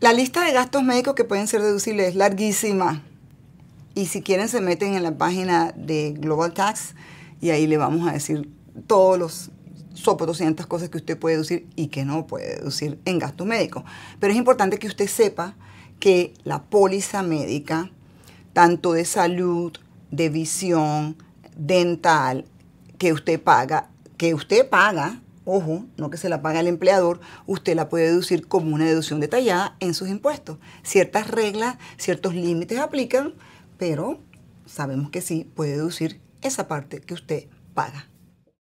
La lista de gastos médicos que pueden ser deducibles es larguísima. Y si quieren se meten en la página de Global Tax y ahí le vamos a decir todos los y 200 cosas que usted puede deducir y que no puede deducir en gastos médicos. Pero es importante que usted sepa que la póliza médica, tanto de salud, de visión, dental, que usted paga, que usted paga ojo, no que se la paga el empleador, usted la puede deducir como una deducción detallada en sus impuestos. Ciertas reglas, ciertos límites aplican, pero sabemos que sí puede deducir esa parte que usted paga.